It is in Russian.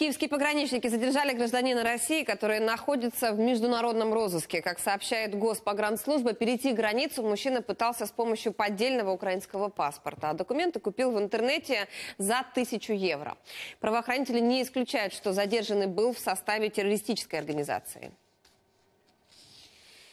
Киевские пограничники задержали гражданина России, который находится в международном розыске. Как сообщает Госпогранслужба, перейти границу мужчина пытался с помощью поддельного украинского паспорта. А документы купил в интернете за тысячу евро. Правоохранители не исключают, что задержанный был в составе террористической организации.